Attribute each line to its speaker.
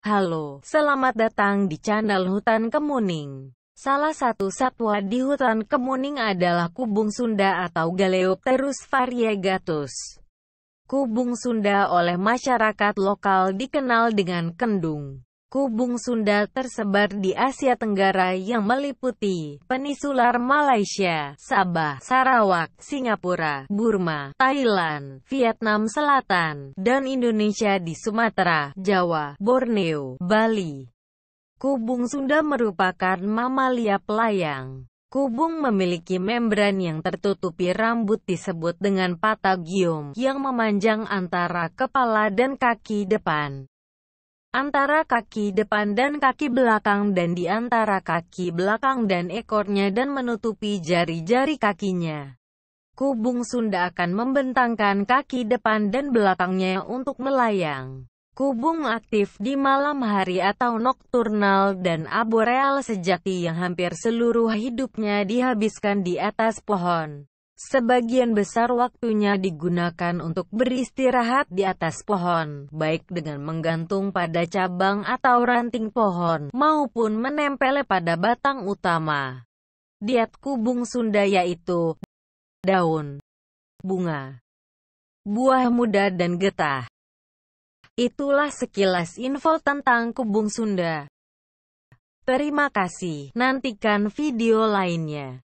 Speaker 1: Halo, selamat datang di channel Hutan Kemuning. Salah satu satwa di hutan kemuning adalah kubung Sunda atau Galeopterus variegatus. Kubung Sunda oleh masyarakat lokal dikenal dengan kendung. Kubung Sunda tersebar di Asia Tenggara yang meliputi Penisular Malaysia, Sabah, Sarawak, Singapura, Burma, Thailand, Vietnam Selatan, dan Indonesia di Sumatera, Jawa, Borneo, Bali. Kubung Sunda merupakan mamalia pelayang. Kubung memiliki membran yang tertutupi rambut disebut dengan patagium, yang memanjang antara kepala dan kaki depan antara kaki depan dan kaki belakang dan di antara kaki belakang dan ekornya dan menutupi jari-jari kakinya. Kubung Sunda akan membentangkan kaki depan dan belakangnya untuk melayang. Kubung aktif di malam hari atau nokturnal dan aboreal sejati yang hampir seluruh hidupnya dihabiskan di atas pohon. Sebagian besar waktunya digunakan untuk beristirahat di atas pohon, baik dengan menggantung pada cabang atau ranting pohon, maupun menempel pada batang utama.
Speaker 2: Diet kubung Sunda yaitu daun, bunga, buah muda dan getah. Itulah sekilas info tentang kubung Sunda. Terima kasih, nantikan video lainnya.